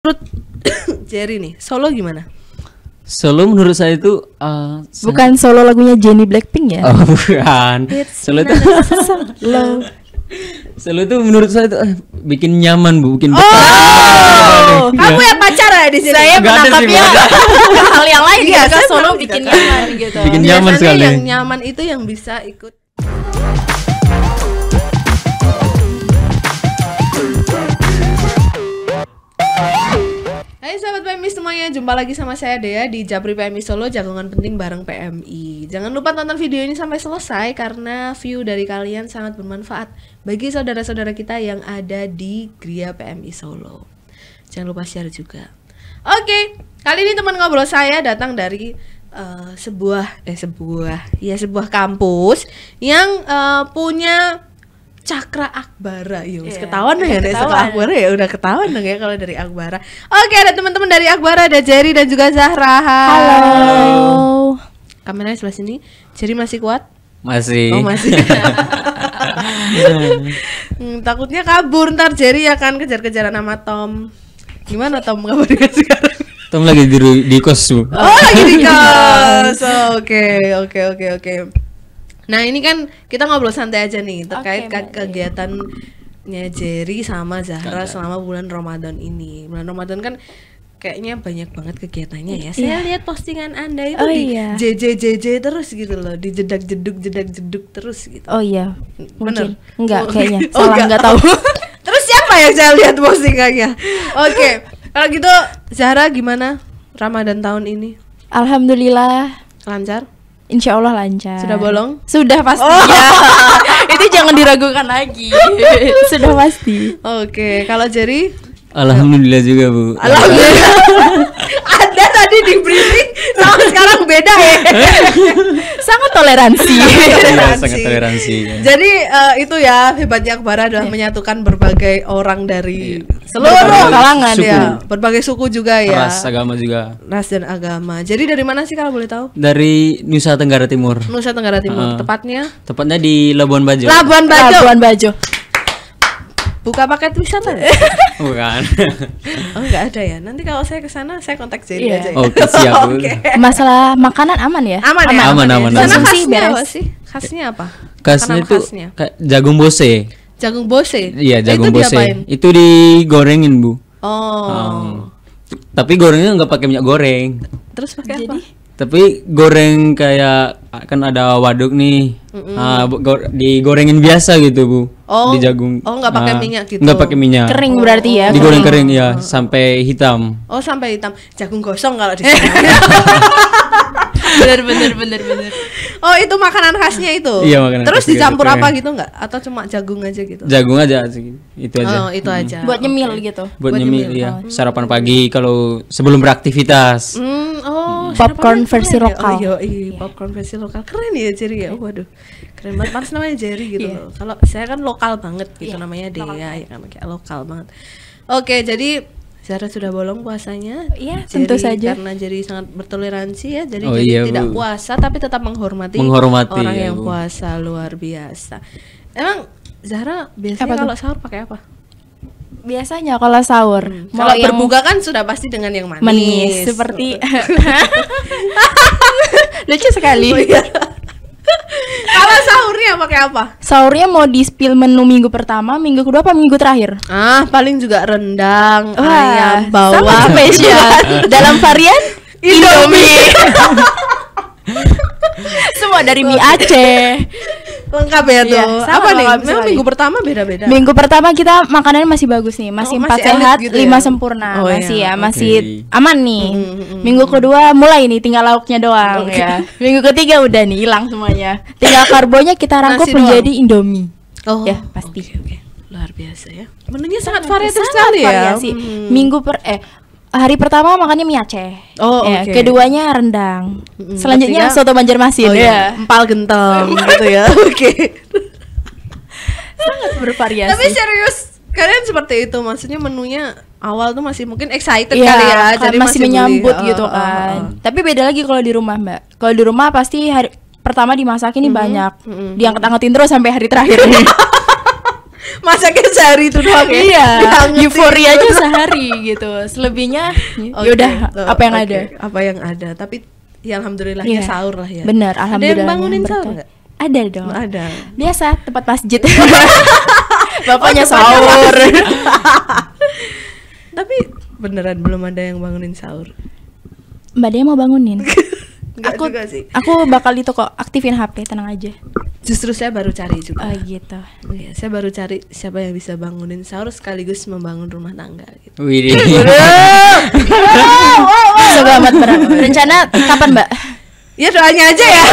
menurut Jerry nih solo gimana solo menurut saya itu uh, bukan solo lagunya Jenny Blackpink ya oh, bukan It's solo itu solo solo itu menurut saya itu uh, bikin nyaman bu bikin oh! betah oh, oh ya. kamu iya. yang pacar ya di sini saya menangkapnya hal yang lain ya kan solo bikin nyaman gitu bikin Biasanya nyaman sekali yang nyaman itu yang bisa ikut sahabat PMI semuanya, jumpa lagi sama saya Dea di Japri PMI Solo Jagongan Penting bareng PMI. Jangan lupa tonton video ini sampai selesai karena view dari kalian sangat bermanfaat bagi saudara-saudara kita yang ada di Gria PMI Solo. Jangan lupa share juga. Oke, kali ini teman ngobrol saya datang dari uh, sebuah eh sebuah ya sebuah kampus yang uh, punya Cakra Akbara, yuk yeah, ketahuan dong ya dari setelah Akbara ya udah ketahuan dong ya kalau dari Akbara. Oke ada teman-teman dari Akbara ada Jerry dan juga Zahra. Halo. Kameranya sebelah sini. Jerry masih kuat? Masih. Oh masih. hmm, takutnya kabur ntar Jerry akan kejar-kejaran sama Tom. Gimana Tom kabarnya sekarang? Tom lagi di, di kos tuh. Oh lagi di kos. Oke oke oke oke. Nah ini kan kita ngobrol santai aja nih terkait okay, ke kegiatannya Jerry sama Zahra Gak. selama bulan Ramadan ini. Bulan Ramadan kan kayaknya banyak banget kegiatannya ya. Iya. Saya yeah. lihat postingan Anda itu oh, di iya. JJJJ terus gitu loh, di jedak jeduk jedak jeduk terus gitu. Oh iya. Mungkin. Bener. Enggak oh, kayaknya. Oh, Salah oh, enggak, enggak tahu. terus siapa yang saya lihat postingannya? Oke. Okay. Kalau gitu Zahra gimana Ramadan tahun ini? Alhamdulillah lancar. Insya Allah lancar. Sudah bolong? Sudah pasti. Oh. Ya. Itu jangan diragukan lagi. Sudah pasti. Oke, okay. kalau Jerry? Alhamdulillah juga bu. Alhamdulillah. tadi di briefing sama sekarang beda ya. sangat toleransi. Sangat iya, toleransi. sangat toleransi iya. Jadi uh, itu ya hebatnya Akbar adalah yeah. menyatukan berbagai orang dari yeah. seluruh kalangan suku. ya, iya. berbagai suku juga ya. Ras agama juga. Ras dan agama. Jadi dari mana sih kalau boleh tahu? Dari Nusa Tenggara Timur. Nusa Tenggara Timur, uh, tepatnya? Tepatnya di Labuan Bajo. Labuan Bajo. Labuan Bajo buka paket wisata ya? bukan oh nggak ada ya nanti kalau saya ke sana saya kontak jadi iya. yeah. aja ya. oke okay, siap okay. masalah makanan ya? aman ya aman aman ya? aman, aman, ya. aman, aman. khasnya apa sih khasnya apa khasnya itu khasnya. jagung bose jagung bose iya jagung itu bose diapain? itu digorengin bu oh um, tapi gorengnya nggak pakai minyak goreng terus pakai apa tapi goreng kayak Ah, kan ada waduk nih mm-hmm. uh, digorengin biasa gitu bu oh, di jagung oh nggak pakai uh, minyak gitu nggak pakai minyak kering berarti ya digoreng kering, ya oh. sampai hitam oh sampai hitam jagung gosong kalau di bener bener bener bener oh itu makanan khasnya itu iya makanan terus dicampur gitu, apa ya. gitu nggak atau cuma jagung aja gitu jagung aja itu aja oh itu hmm. aja buat oh, nyemil okay. gitu buat, buat nyemil, nyemil ya oh. sarapan pagi kalau sebelum beraktivitas hmm, oh popcorn versi ya? Oh, lokal oh, iya, popcorn versi lokal keren ya Jerry ya iya. waduh keren banget pas namanya Jerry gitu yeah. kalau saya kan lokal banget gitu yeah. namanya Dia yang ya kan kayak lokal banget oke jadi Zara sudah bolong puasanya. Iya, tentu saja. Karena jadi sangat bertoleransi ya, jadi, oh, jadi iya, tidak bu. puasa tapi tetap menghormati, menghormati orang ya, yang bu. puasa luar biasa. Emang Zara biasanya kalau sahur pakai apa? biasanya kalau sahur hmm. kalau berbuka kan sudah pasti dengan yang manis manis seperti lucu sekali oh, iya. Kalau sahurnya pakai apa? Sahurnya mau di spill menu minggu pertama, minggu kedua apa minggu terakhir? Ah, paling juga rendang, Wah, ayam, bawang, spesial. Dalam varian Indomie. Indomie. semua dari mie Aceh lengkap ya tuh iya, apa nih memang minggu pertama beda-beda minggu pertama kita makanan masih bagus nih masih oh, empat masih sehat gitu ya? lima ya? sempurna oh, iya. masih ya okay. masih aman nih mm -hmm. minggu kedua mulai nih tinggal lauknya doang okay. ya minggu ketiga udah nih hilang semuanya tinggal karbonya kita rangkum Nasi menjadi doang. indomie oh ya pasti okay, okay luar biasa ya menunya sangat variatif sekali ya variasi. Hmm. minggu per eh hari pertama makannya mie Aceh. Oh, ya, oke. okay. keduanya rendang. Mm-hmm. Selanjutnya Ketiga, soto Banjarmasin. Oh, iya. Yeah. Empal gentong gitu ya. Oke. Okay. Sangat bervariasi. Tapi serius, kalian seperti itu maksudnya menunya awal tuh masih mungkin excited yeah, kali ya, jadi masih, masih menyambut beli. Ah, gitu oh, kan. Oh, oh. Tapi beda lagi kalau di rumah, Mbak. Kalau di rumah pasti hari pertama dimasakin ini mm-hmm. banyak. Mm-hmm. Diangkat-angkatin terus sampai hari terakhir. masaknya sehari itu doang ya iya euforia aja sehari gitu selebihnya okay. yaudah oh, eh, apa yang okay. ada apa yang ada tapi ya alhamdulillahnya yeah. sahur lah ya benar alhamdulillah ada yang bangunin sahur nggak ada dong ada biasa tempat masjid oh, bapaknya oh, sahur tapi beneran belum ada yang bangunin sahur mbak dia mau bangunin Enggak aku juga sih. aku bakal itu kok aktifin HP tenang aja justru saya baru cari juga oh, gitu ya, saya baru cari siapa yang bisa bangunin sahur sekaligus membangun rumah tangga gitu Widih. Iya. selamat berapa rencana kapan mbak Ya doanya aja ya.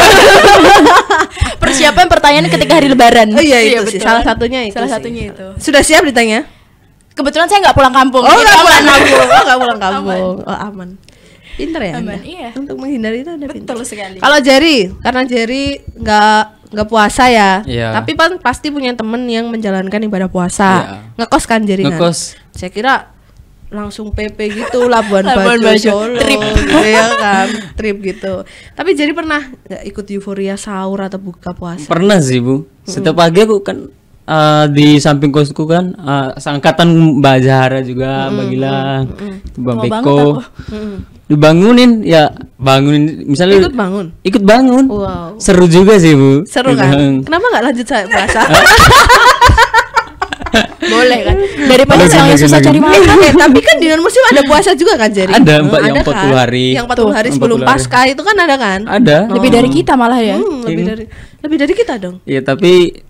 Persiapan pertanyaan ketika hari lebaran. Oh iya, iya itu iya, sih salah satunya itu. Salah satunya sih. itu. Sudah siap ditanya? Kebetulan saya nggak pulang kampung. Oh nggak pulang kampung. Oh nggak pulang kampung. Aman. Oh aman. Pinter ya. Aman, iya. Untuk menghindari itu ada Betul sekali. Kalau Jerry, karena Jerry nggak nggak puasa ya. Iya. Tapi pan pasti punya temen yang menjalankan ibadah puasa. Iya. Ngekos kan Jerry? Kan? Ngekos. Kan? Saya kira langsung PP gitu Labuan, Labuan Bajo, Bajo Solo trip. gitu ya kan trip gitu tapi Jerry pernah nggak ikut euforia sahur atau buka puasa pernah sih bu setiap hmm. pagi aku kan uh, di samping kosku kan uh, seangkatan Mbak Zahara juga, mm, Mbak Gila, mm, mm. Bang Beko. Dibangunin ya, bangunin misalnya ikut bangun. Ikut bangun. Wow. Seru juga sih, Bu. Seru kan? Bang. Kenapa nggak lanjut saya bahasa? boleh kan daripada saya susah cari makan ya tapi kan di non musim ada puasa juga kan jadi hmm, ada empat hmm, yang empat puluh kan? hari yang empat puluh hari sebelum pasca itu kan ada kan ada lebih oh. dari hmm. kita malah ya hmm, lebih iya. dari lebih dari kita dong iya tapi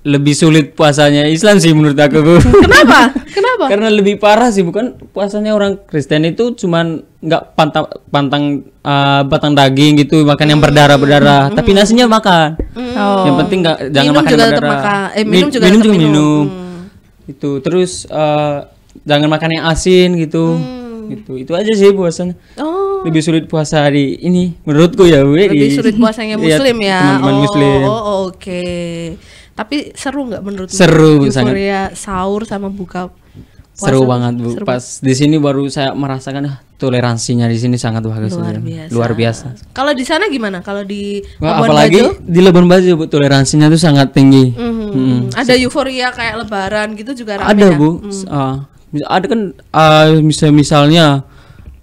lebih sulit puasanya Islam sih menurut aku Kenapa? Kenapa? Karena lebih parah sih bukan puasanya orang Kristen itu cuman nggak pantang pantang uh, batang daging gitu makan yang berdarah berdarah Hmm. tapi nasinya makan. Mm-hmm. Yang oh. penting nggak jangan minum makan juga yang berdarah. Makan. Eh, minum juga minum juga minum. Hmm. Itu terus uh, jangan makan yang asin gitu. Hmm. Gitu. Itu aja sih puasanya. Oh lebih sulit puasa hari ini menurutku ya Bu. Ya, lebih sulit puasanya iya, muslim ya. Teman-teman oh, muslim. Oh, oh oke. Okay. Tapi seru nggak menurut Seru Euforia sangat. sahur sama buka puasa. Seru banget Bu. Seru. Pas di sini baru saya merasakan ah, toleransinya di sini sangat bagus. Luar biasa. Luar biasa. Kalau di sana gimana? Kalau di Wah, apalagi di Leban Bajo Bu toleransinya tuh sangat tinggi. Mm -hmm. Mm -hmm. Ada euforia kayak lebaran gitu juga rame Ada ya? Bu. Mm. Uh, ada kan uh, misal misalnya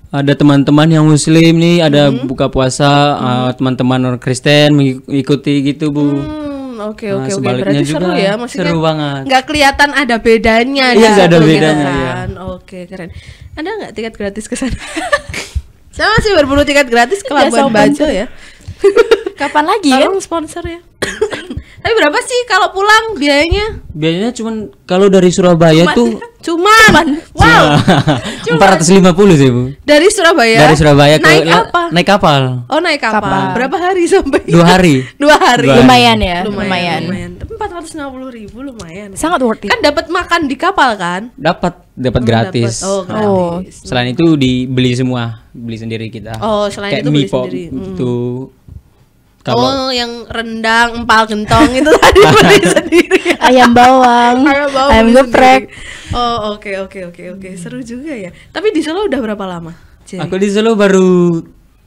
ada teman-teman yang muslim nih ada hmm. buka puasa teman-teman hmm. uh, teman -teman orang Kristen mengikuti gitu bu hmm. Oke oke nah, oke. Berarti juga seru ya, maksudnya seru banget. Nggak kelihatan ada bedanya. Iya ya, nggak ada bedanya. Gitu kan. Iya. Oke keren. Ada nggak tiket gratis ke sana? Saya masih berburu tiket gratis ke Labuan Bajo ya. Kapan lagi Tolong ya? Kan? sponsor ya. Tapi berapa sih kalau pulang biayanya? Biayanya cuma kalau dari Surabaya cuman, tuh cuma wow. Empat ratus lima puluh sih bu. Dari Surabaya. Dari Surabaya ke naik apa? Naik kapal. Oh naik kapal. kapal. Berapa hari sampai? Dua hari. Dua hari. Dua hari. Lumayan ya. Lumayan. Lumayan. Empat ratus enam puluh ribu lumayan. Sangat worth it. Kan dapat makan di kapal kan? Dapat dapat hmm, gratis. Dapet. Oh, gratis. Oh. Nah, selain itu dibeli semua, beli sendiri kita. Oh, selain Kayak itu beli sendiri. Itu hmm. Gitu. Kalo... oh, yang rendang, empal gentong itu tadi beli sendiri. Ayam bawang, ayam, bawang ayam geprek. Oh, oke okay, oke okay, oke okay, oke. Okay. Seru juga ya. Tapi di Solo udah berapa lama? Jay? Aku di Solo baru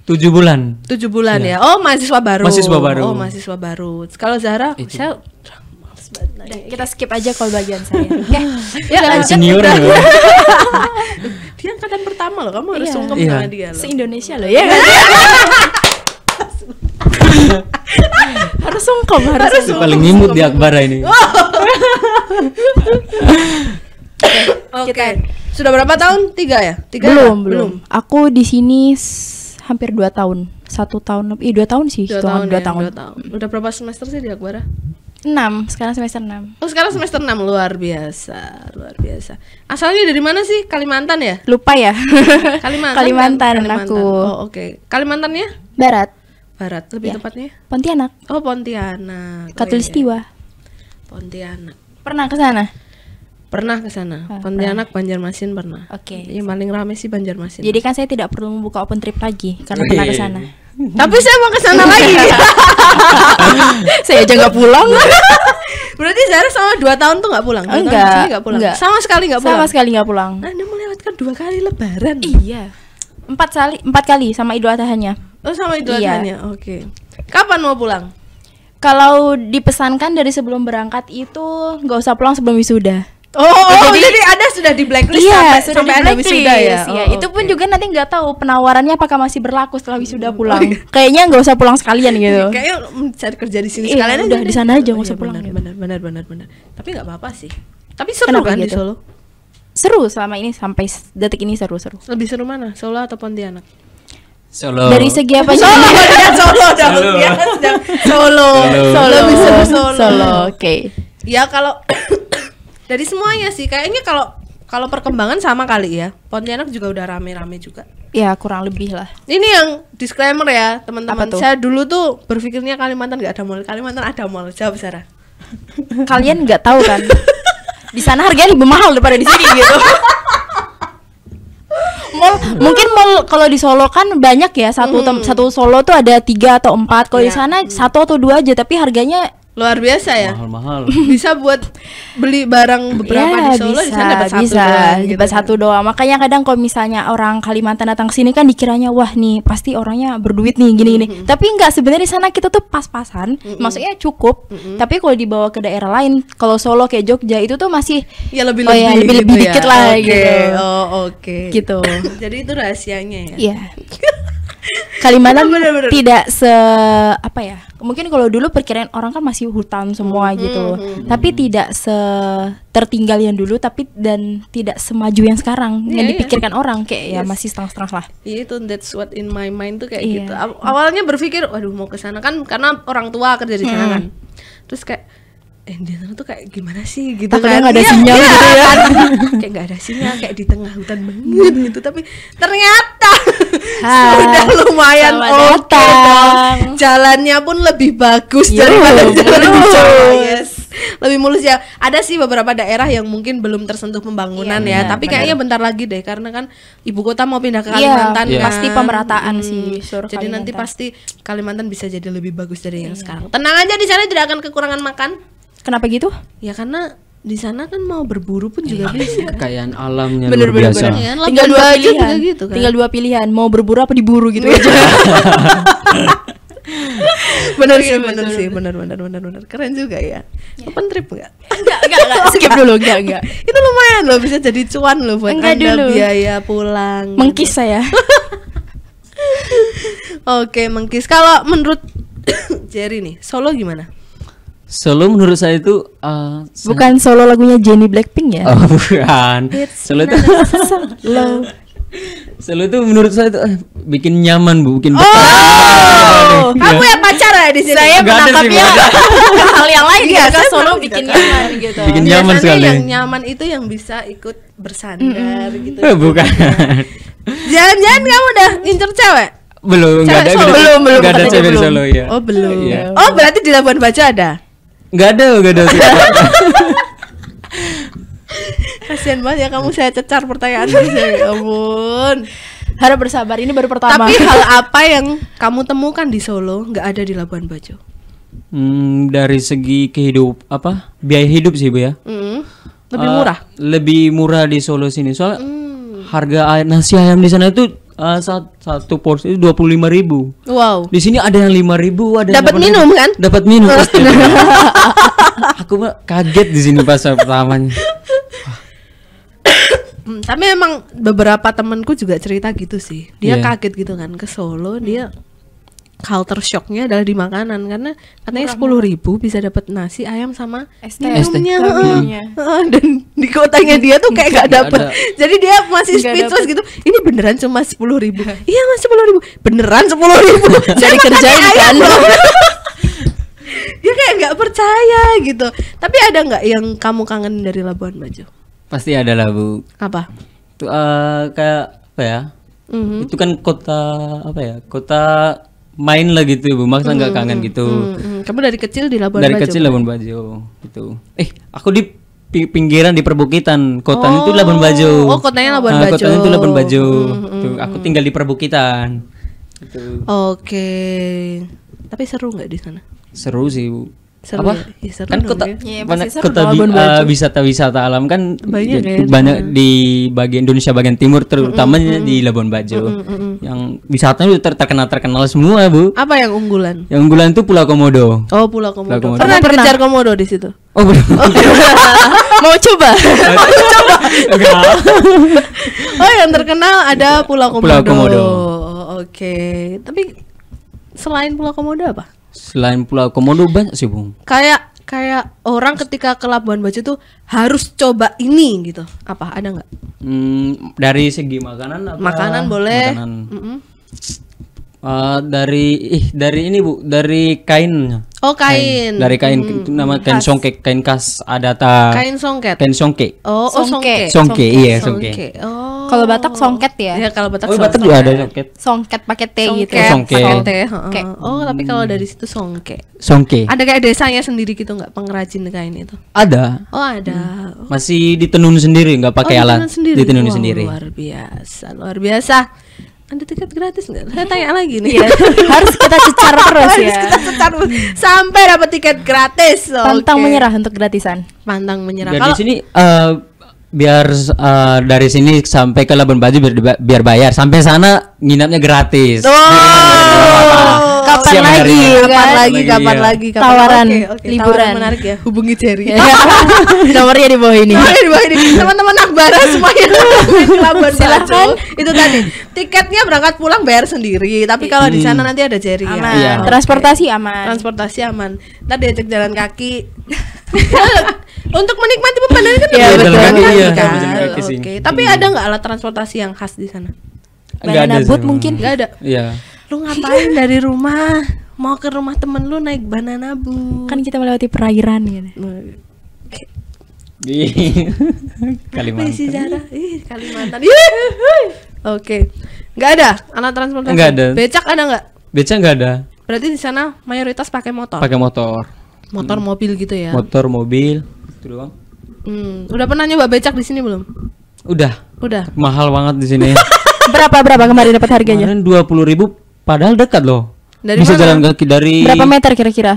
tujuh bulan. Tujuh bulan ya. ya. Oh, mahasiswa baru. Mahasiswa baru. Oh, mahasiswa baru. Kalau Zahra, itu. saya Udah, kita skip aja kalau bagian saya. Okay. ya, udah, senior udah. loh. dia angkatan pertama loh, kamu harus yeah. sungkem yeah. sama dia loh. Se-Indonesia loh ya. Yeah. harus sungkem harus, harus sungkem. paling imut di Akbara ini oh. Oke. Okay. Sudah berapa tahun? Tiga ya? Tiga ya? belum, ya? belum. Aku di sini hampir dua tahun. Satu tahun lebih, eh, dua tahun sih. Dua tahun, dua, ya, tahun. dua tahun. Udah berapa semester sih di Akbara? Enam. Sekarang semester enam. Oh sekarang semester enam luar biasa, luar biasa. Asalnya dari mana sih? Kalimantan ya? Lupa ya. Kalimantan. Kalimantan, kan? Kalimantan. aku. Oh oke. Okay. Kalimantannya? Barat. Barat lebih ya. tepatnya? Pontianak. Oh, Pontianak. Katulistiwa. Oh, iya. Pontianak. Pernah ke sana? Pernah ke sana. Ah, Pontianak, Banjarmasin pernah. Oke. Okay. Yang paling rame sih Banjarmasin. Jadi kan saya tidak perlu membuka open trip lagi karena pernah ke sana. Tapi saya mau ke sana lagi. saya aja nggak pulang. Berarti Zara sama dua tahun tuh nggak pulang? enggak, nggak pulang. Enggak. Sama sekali nggak pulang. Sama sekali nggak pulang. anda nah, melewatkan dua kali Lebaran. Iya. Empat kali, empat kali sama Idul adhanya Oh sama itu iya. Adhanya. Oke. Okay. Kapan mau pulang? Kalau dipesankan dari sebelum berangkat itu nggak usah pulang sebelum wisuda. Oh, oh jadi, oh, jadi ada sudah di blacklist iya, sampai, sudah sampai ada wisuda ya. Iya, oh, Itu pun juga nanti nggak tahu penawarannya apakah masih berlaku setelah wisuda oh, pulang. Oh, iya. Kayaknya nggak usah pulang sekalian gitu. Kayaknya cari kerja di sini iya, sekalian udah di sana aja nggak usah iya, pulang. Benar, gitu. benar benar benar benar. Tapi nggak apa-apa sih. Tapi seru Kenapa kan gitu? di Solo? Seru selama ini sampai detik ini seru-seru. Lebih seru mana? Solo atau Pontianak? Solo. Dari segi apa sih? Solo, dia ya, solo dong. Solo. Dia ya, kan solo. Solo. Solo. Solo. solo. solo. Oke. Ya kalau dari semuanya sih kayaknya kalau kalau perkembangan sama kali ya. Pontianak juga udah rame-rame juga. Ya kurang lebih lah. Ini yang disclaimer ya teman-teman. Saya dulu tuh berpikirnya Kalimantan nggak ada mall. Kalimantan ada mall. Jawab Sarah. Kalian nggak tahu kan? di sana harganya lebih mahal daripada di sini gitu. mall mungkin mall kalau di Solo kan banyak ya satu hmm. satu Solo tuh ada tiga atau empat kalau yeah. di iya. sana hmm. satu atau dua aja tapi harganya luar biasa ya mahal-mahal bisa buat beli barang beberapa yeah, di Solo bisa, di sana dapat satu bisa doang, gitu. satu kan. doang makanya kadang kalau misalnya orang Kalimantan datang ke sini kan dikiranya wah nih pasti orangnya berduit nih gini-gini mm -hmm. tapi enggak sebenarnya di sana kita tuh pas-pasan mm -hmm. maksudnya cukup mm -hmm. tapi kalau dibawa ke daerah lain kalau Solo kayak Jogja itu tuh masih ya lebih lebih, oh ya, lebih, -lebih gitu dikit ya. lah okay. gitu oh oke okay. gitu jadi itu rahasianya ya yeah. Kalimantan bener, bener. tidak se apa ya mungkin kalau dulu perkiraan orang kan masih hutan semua hmm, gitu hmm, hmm tapi hmm. tidak se tertinggal yang dulu tapi dan tidak semaju yang sekarang yeah, yang iya. dipikirkan yeah. orang kayak ya yes. ya masih setengah-setengah lah itu that's what in my mind tuh kayak yeah. gitu awalnya berpikir waduh mau ke sana kan karena orang tua kerja di sana hmm. kan terus kayak dan eh, di sana tuh kayak gimana sih gitu Takutnya kan gak ada iya, sinyal iya, gitu ya kan? kayak gak ada sinyal kayak di tengah hutan banget gitu tapi ternyata sudah lumayan oke okay, jalannya pun lebih bagus Yo, iya, daripada jalan di yes lebih mulus ya ada sih beberapa daerah yang mungkin belum tersentuh pembangunan iya, ya tapi kayaknya bentar lagi deh karena kan ibu kota mau pindah ke Kalimantan iya, kan. pasti pemerataan hmm, sih jadi Kalimantan. nanti pasti Kalimantan bisa jadi lebih bagus dari yang iya. sekarang tenang aja di sana tidak akan kekurangan makan Kenapa gitu? Ya karena di sana kan mau berburu pun juga iya, bisa kekayaan alamnya bener, luar biasa bener, bener. tinggal dua pilihan gitu kan? tinggal dua pilihan mau berburu apa diburu gitu aja bener sih bener sih bener bener bener bener keren juga ya iya. open trip nggak nggak nggak skip dulu nggak nggak itu lumayan loh bisa jadi cuan loh buat enggak anda dulu. biaya pulang mengkis saya oke mengkis kalau menurut Jerry nih Solo gimana Solo menurut saya itu uh, bukan solo lagunya Jenny Blackpink ya? Oh, bukan. It's solo itu solo. solo itu menurut saya itu uh, bikin nyaman bu, bikin oh! betah. Oh, ya. kamu yang pacar ya di sini? Saya menangkapnya hal yang lain ya. Kan solo bikin nyaman gitu. Bikin nyaman Biasanya sekali. Yang nyaman itu yang bisa ikut bersandar mm -hmm. gitu. Eh, bukan. Jangan-jangan kamu udah ngincer cewek? Belum, enggak ada, belum, belum, belum, ada cewek solo ya. Oh, belum. Iya. Oh, berarti di Labuan Bajo ada? Gak ada, gak ada. Kasian banget ya kamu saya cecar pertanyaan saya. Ya ampun. Harap bersabar, ini baru pertama. Tapi hal apa yang kamu temukan di Solo nggak ada di Labuan Bajo? Hmm, dari segi kehidup apa? Biaya hidup sih, Bu ya. Mm. Lebih murah. Uh, lebih murah di Solo sini. Soalnya mm. harga nasi ayam di sana itu uh, eh, satu, satu porsi itu dua puluh lima ribu. Wow. Di sini ada yang lima ribu, ada dapat minum kan? Dapat minum. pasti. Aku kaget di sini pas pertamanya. Hmm, tapi emang beberapa temanku juga cerita gitu sih. Dia yeah. kaget gitu kan ke Solo, dia culture shocknya adalah di makanan karena katanya sepuluh ribu bisa dapat nasi ayam sama minumnya uh, Uh, dan di kotanya dia tuh kayak gak dapet jadi dia masih gak speechless dapet. gitu ini beneran cuma sepuluh ribu iya mas sepuluh ribu beneran sepuluh ribu jadi kerjain kan dia kayak nggak percaya gitu tapi ada nggak yang kamu kangen dari Labuan Bajo pasti ada lah bu apa tuh, eh, uh, kayak apa ya mm -hmm. itu kan kota apa ya kota main lah gitu ibu Maksa nggak hmm, kangen hmm, gitu. mm, hmm. Kamu dari kecil di Labuan dari Bajo. Dari kecil Labuan Bajo gitu. Eh, aku di pinggiran di perbukitan. kota oh, itu Labuan oh. Bajo. Oh, kotanya Labuan nah, Bajo. Kotanya itu Labuan Bajo. mm, hmm, hmm Tuh, gitu. hmm, aku tinggal di perbukitan. Gitu. Oke. Okay. Tapi seru nggak di sana? Seru sih, ibu seru apa ya, kan kota ya. banyak ya, kota bi uh, eh, wisata wisata alam kan banyak ya, banyak di bagian Indonesia bagian timur terutamanya mm -hmm. di Labuan Bajo mm -hmm. yang wisatanya itu terkenal terkenal semua bu apa yang unggulan yang unggulan itu Pulau Komodo oh Pulau Komodo, Pulau Komodo. pernah, kejar Komodo di situ oh belum oh. mau coba mau coba oh yang terkenal ada Pulau Komodo Pulau Komodo oke okay. tapi selain Pulau Komodo apa Selain Pulau Komodo banyak sih, Bung. Kayak kayak orang ketika ke Labuan Bajo tuh harus coba ini gitu. Apa ada nggak? Hmm, dari segi makanan apa? Makanan boleh. Makanan. Mm -hmm. uh, dari ih dari ini Bu, dari kainnya. Oh kain. kain. Dari kain hmm. nama kain songke, kain ada adata. Kain songket. Kain songke. Oh, oh songke. Songke, songke. iya songke. songke. Oh. Kalau Batak songket ya? Iya, kalau Batak oh, songket. Batak juga ada songket. Songket pakai T gitu songket, gitu. Songke. Songke. Oh, tapi kalau dari situ songke. Songke. Ada kayak desanya sendiri gitu nggak pengrajin kain itu? Ada. Oh, ada. Hmm. Masih ditenun sendiri, nggak pakai oh, alat. Ditenun sendiri. Ditenun wow, sendiri. Luar biasa, luar biasa ada tiket gratis nggak? Saya tanya lagi nih. Iya. Harus kita cecar terus ya. Harus kita cecar sampai dapat tiket gratis. Pantang menyerah untuk gratisan. Pantang menyerah. Jadi Kalo... sini uh, biar uh, dari sini sampai ke Labuan Bajo biar, biar bayar. Sampai sana nginapnya gratis. Oh. Nah, kapan siang lagi, hari. Kapan, kan? lagi, kapan, kapan lagi, kapan ya. lagi, tawaran okay, okay. liburan tawaran menarik ya. Hubungi Jerry. Nomornya di bawah ini. Nomornya di bawah ini. Teman-teman Akbara semuanya Labuan Bajo. Itu tadi tiketnya berangkat pulang bayar sendiri, tapi kalau hmm. di sana nanti ada Jerry ya. aman. ya. Iya. Okay. Transportasi aman. Transportasi aman. Tadi diajak jalan kaki. Untuk menikmati pemandangan kan ya, iya, iya kan? Oke, tapi ada hmm. nggak alat transportasi yang khas di sana? Banana boat mungkin? Nggak ada. Iya lu ngapain dari rumah mau ke rumah temen lu naik banana bu kan kita melewati perairan di gitu. Kalimantan. Sih Zara? Ih, Kalimantan. Oke. Nggak ada alat transportasi. Nggak ada. Becak ada nggak? Becak nggak ada. Berarti di sana mayoritas pakai motor. Pakai motor. Motor hmm. mobil gitu ya. Motor mobil. Itu doang. Hmm. Udah pernah nyoba becak di sini belum? Udah. Udah. Mahal banget di sini. berapa berapa kemarin dapat harganya? Kemarin dua puluh ribu Padahal dekat loh. Dari Bisa mana? jalan kaki dari Berapa meter kira-kira?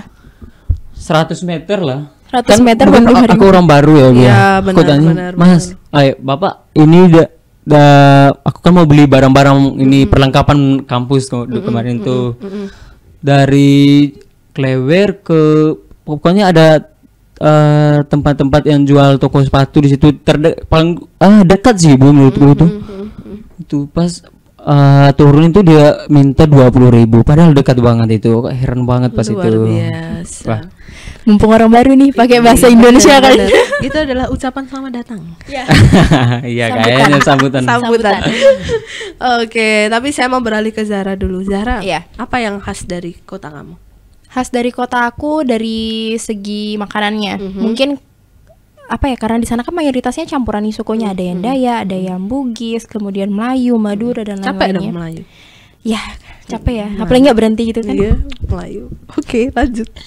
100 meter lah. 100 kan meter Bandung hari aku orang baru ya, Bu. Ya. Iya, benar, tanya, benar, Mas, ayo Bapak, ini da, da, aku kan mau beli barang-barang ini mm -hmm. perlengkapan kampus kok mm -hmm. kemarin mm -hmm. tuh. Mm -hmm. Dari Klewer ke pokoknya ada eh, tempat-tempat uh, yang jual toko sepatu di situ terde paling ah dekat sih Bu menurutku mm -hmm. itu. Mm -hmm. Itu pas uh, eh, turun itu dia minta dua puluh ribu padahal dekat banget itu heran banget pas Luar itu biasa. Wah. mumpung orang baru nih pakai bahasa Indonesia kan itu adalah ucapan selamat datang iya yeah. kayaknya sambutan sambutan, oke tapi saya mau beralih ke Zara dulu Zara ya. apa yang khas dari kota kamu khas dari kota aku dari segi makanannya mm -hmm. mungkin apa ya karena di sana kan mayoritasnya campuran sukunya hmm. ada yang mm-hmm. Dayak, ada yang Bugis, kemudian Melayu, Madura dan lain-lainnya. Capek dong Melayu. Ya, capek ya. Melayu. Apalagi nah. nggak berhenti gitu kan. Iya, Melayu. Oke, okay, lanjut. okay.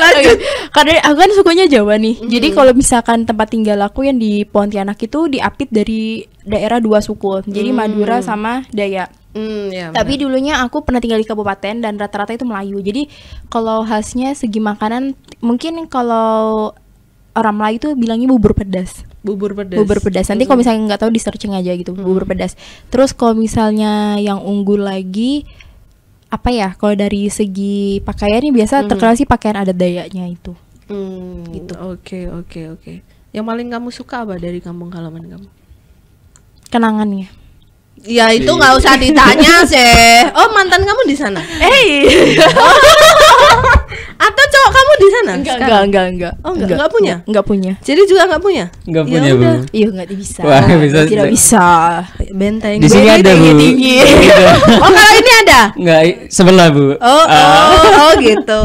lanjut. Okay. Karena aku kan sukunya Jawa nih. Mm -hmm. Jadi kalau misalkan tempat tinggal aku yang di Pontianak itu diapit dari daerah dua suku. Jadi mm. Madura sama Dayak. Mm, yeah, Tapi bener. dulunya aku pernah tinggal di kabupaten dan rata-rata itu Melayu. Jadi kalau khasnya segi makanan mungkin kalau orang Melayu itu bilangnya bubur pedas. Bubur pedas. Bubur pedas. Nanti kalau hmm. misalnya nggak tahu di searching aja gitu, mm. bubur pedas. Terus kalau misalnya yang unggul lagi apa ya? Kalau dari segi pakaian biasa mm. terkenal sih pakaian adat dayaknya itu. mm, gitu. Oke, okay, oke, okay, oke. Okay. Yang paling kamu suka apa dari kampung halaman kamu? Kenangannya. Ya itu nggak usah iya. ditanya sih. Oh mantan kamu di sana? Hey. Oh. Iya. Atau cowok kamu di sana? Enggak, enggak, enggak, enggak. Oh, enggak, enggak, punya. Enggak punya. Jadi juga enggak punya? Enggak ya punya, udah. Bu. Iya, enggak bisa. Wah, bisa. Tidak bisa. Benteng. Di sini ada, tinggi, Bu. Tinggi. oh, kalau ini ada? Enggak, sebelah, Bu. Oh, ah. oh, oh gitu.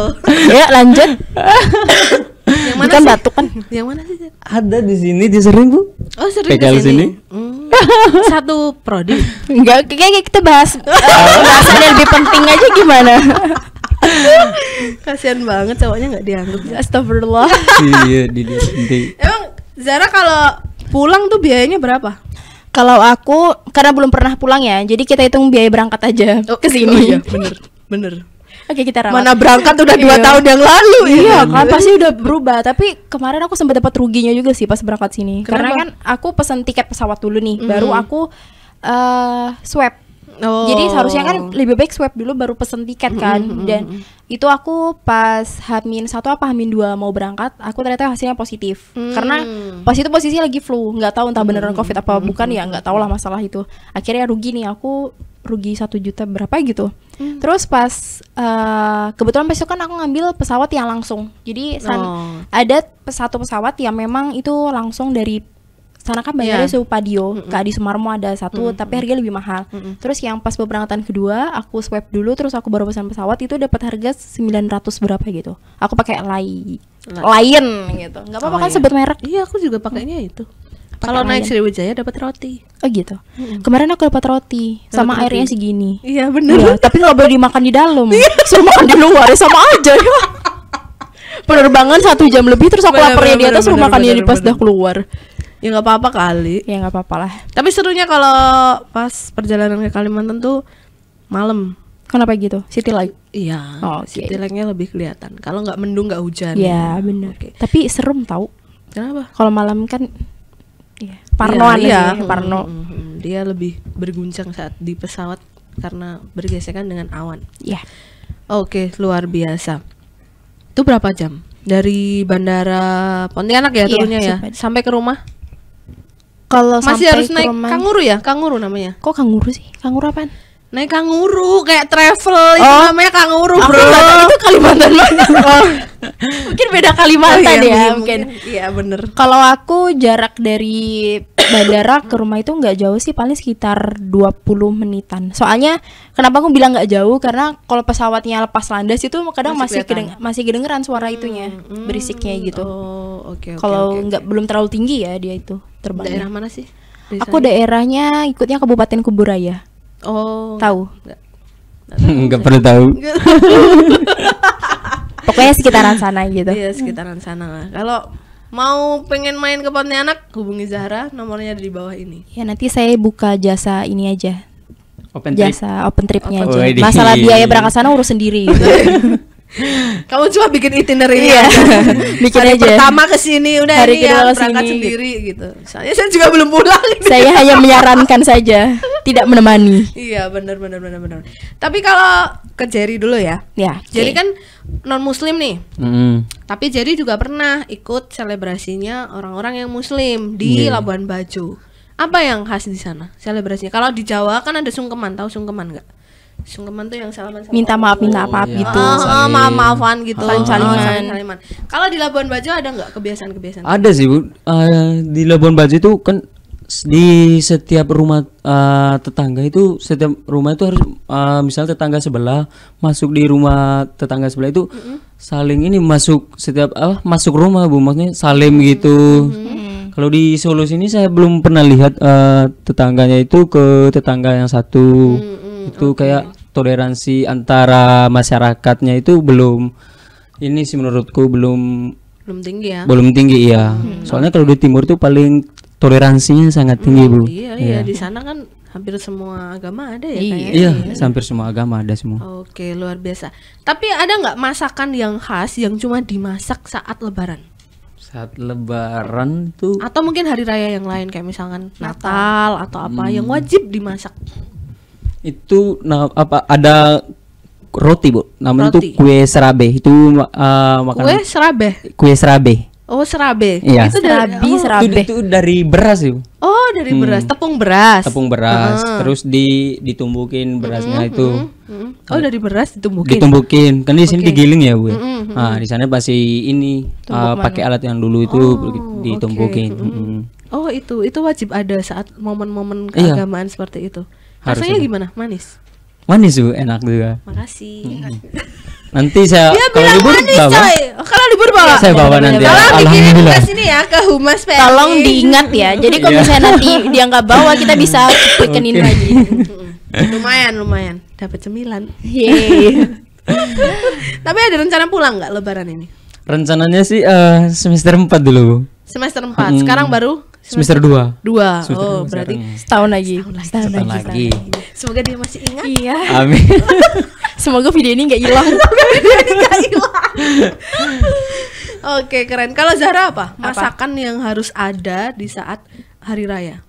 ya, lanjut. Yang mana Bukan sih? batuk kan? Yang mana sih? Ada di sini, di sering, Bu. Oh, sering di sini. sini. Hmm. satu prodi enggak kayaknya kita bahas eh, bahas yang lebih penting aja gimana kasihan banget cowoknya nggak dianggap astagfirullah iya di, emang Zara kalau pulang tuh biayanya berapa kalau aku karena belum pernah pulang ya jadi kita hitung biaya berangkat aja oh, ke oh sini oh, iya, bener bener Oke kita rawat. Mana berangkat udah dua iya. tahun yang lalu. Iya, iya kan pasti udah berubah. Tapi kemarin aku sempat dapat ruginya juga sih pas berangkat sini. Kenapa? Karena kan aku pesen tiket pesawat dulu nih, mm -hmm. baru aku uh, swab. Oh. Jadi seharusnya kan lebih baik swab dulu baru pesen tiket kan mm -hmm. dan itu aku pas hamin satu apa hamin dua mau berangkat aku ternyata hasilnya positif mm. karena pas itu posisi lagi flu nggak tahu entah beneran mm. covid apa -hmm. bukan ya nggak tahu lah masalah itu akhirnya rugi nih aku rugi satu juta berapa gitu Hmm. Terus pas uh, kebetulan besok kan aku ngambil pesawat yang langsung. Jadi san, oh. ada satu pesawat yang memang itu langsung dari sana kan bayarnya yeah. Supadio mm -mm. Kak di Sumarmo ada satu mm -mm. tapi harganya lebih mahal. Mm -mm. Terus yang pas keberangkatan kedua aku swipe dulu terus aku baru pesan pesawat itu dapat harga 900 berapa gitu. Aku pakai Lai Lion gitu. nggak apa-apa oh, kan iya. sebut merek. Iya, aku juga pakainya hmm. itu dapat kalau naik Sriwijaya dapat roti oh gitu hmm. kemarin aku dapat roti dapet sama roti. airnya segini iya benar ya, tapi nggak boleh dimakan di dalam iya. suruh makan di luar ya sama aja ya penerbangan satu jam lebih terus aku lapar laparnya di atas makan di pas dah keluar ya nggak apa-apa kali ya nggak apa-apa lah tapi serunya kalau pas perjalanan ke Kalimantan tuh malam kenapa gitu city light iya oh, okay. city lightnya lebih kelihatan kalau nggak mendung nggak hujan ya benar okay. tapi serem tau kenapa kalau malam kan parnoan ya, iya. Sih, parno. Hmm, Dia lebih berguncang saat di pesawat karena bergesekan dengan awan. Iya. Yeah. Oke, luar biasa. Itu berapa jam? Dari bandara Pontianak ya iya, turunnya yeah, ya? Sampai ke rumah? Kalau masih harus naik kanguru ya? Kanguru namanya. Kok kanguru sih? Kanguru apaan? naik kanguru kayak travel oh. itu namanya kanguru bro Aku itu Kalimantan mana oh. mungkin beda Kalimantan oh, iya, ya mungkin iya bener kalau aku jarak dari bandara ke rumah itu nggak jauh sih paling sekitar 20 menitan soalnya kenapa aku bilang nggak jauh karena kalau pesawatnya lepas landas itu kadang masih masih, kedeng masih kedengeran suara hmm, itunya hmm, berisiknya gitu oh, okay, okay, kalau okay, nggak belum terlalu tinggi ya dia itu terbang daerah mana sih aku daerahnya ikutnya Kabupaten Kuburaya Oh. Tahu? Enggak. Enggak perlu tahu. Pokoknya sekitaran sana gitu. Iya, sekitaran sana. Kalau mau pengen main ke Pontianak, hubungi Zahra, nomornya di bawah ini. Ya, nanti saya buka jasa ini aja. Open jasa open tripnya aja. Oh, Masalah biaya berangkat sana urus sendiri. Gitu. Kamu cuma bikin itinerary ya. bikin hari aja. pertama ke sini udah hari ini ya, berangkat sini, sendiri gitu. Soalnya saya juga belum pulang. Saya hanya menyarankan saja tidak menemani. Iya, benar benar benar benar. Tapi kalau ke Jerry dulu ya. Ya. Jerry okay. kan non muslim nih. Mm -hmm. Tapi Jerry juga pernah ikut selebrasinya orang-orang yang muslim di yeah. Labuan Bajo. Apa yang khas di sana selebrasinya? Kalau di Jawa kan ada sungkeman, tahu sungkeman enggak? sungkeman tuh yang salaman sama minta maaf minta apa oh, iya. gitu iya. oh, maaf maafan gitu oh, saling saliman, salim kalau di Labuan Bajo ada nggak kebiasaan kebiasaan ada sih bu uh, di Labuan Bajo itu kan di setiap rumah uh, tetangga itu setiap rumah itu harus uh, eh, misalnya tetangga sebelah masuk di rumah tetangga sebelah itu mm -hmm. saling ini masuk setiap uh, masuk rumah bu maksudnya salim mm -hmm. gitu mm -hmm. kalau di Solo sini saya belum pernah lihat uh, tetangganya itu ke tetangga yang satu mm -hmm. itu okay. kayak toleransi antara masyarakatnya itu belum ini sih menurutku belum belum tinggi ya belum tinggi ya hmm. soalnya kalau di timur itu paling toleransinya sangat tinggi hmm, bu. Iya, iya iya di sana kan hampir semua agama ada ya, ya? Iya, kayaknya, iya hampir semua agama ada semua. Oke luar biasa. Tapi ada nggak masakan yang khas yang cuma dimasak saat Lebaran? Saat Lebaran tuh? Atau mungkin hari raya yang lain kayak misalkan Natal, Natal atau apa hmm. yang wajib dimasak? Itu nah, apa ada roti bu namanya roti. tuh kue serabe itu uh, makanan kue serabe kue serabe Oh serabe, iya. itu serabi, oh. serabe. Itu, itu dari beras itu. Oh dari hmm. beras, tepung beras. Tepung beras, uh. terus di ditumbukin berasnya uh hmm, -huh. itu. Uh hmm, -huh. Hmm. Oh dari beras ditumbukin. Ditumbukin, kan di sini okay. digiling ya bu. Uh -huh. Nah di sana pasti ini uh, pakai alat yang dulu itu oh, ditumbukin. Okay. Uh -huh. Oh itu itu wajib ada saat momen-momen iya. keagamaan iya. seperti itu. Rasanya gimana? Manis. Manis bu, enak juga. Makasih. Uh -huh. Nanti saya Dia kalau libur bawa. Kalau libur bawa. Saya bawa nanti. Tolong dikirim ke sini ya ke Humas PRI. Tolong diingat ya. Jadi kalau iya. misalnya nanti dia nggak bawa kita bisa quickenin okay. lagi. lumayan, lumayan. Dapat cemilan. Iya. Tapi ada rencana pulang nggak lebaran ini? Rencananya sih uh, semester 4 dulu. Semester 4. Sekarang baru semester 2. dua Oh, berarti setahun lagi. Setahun lagi. Setahun lagi. Semoga dia masih ingat. Iya. Amin. Semoga video ini nggak hilang. Oke, keren. Kalau Zahra apa? Masakan apa? yang harus ada di saat hari raya?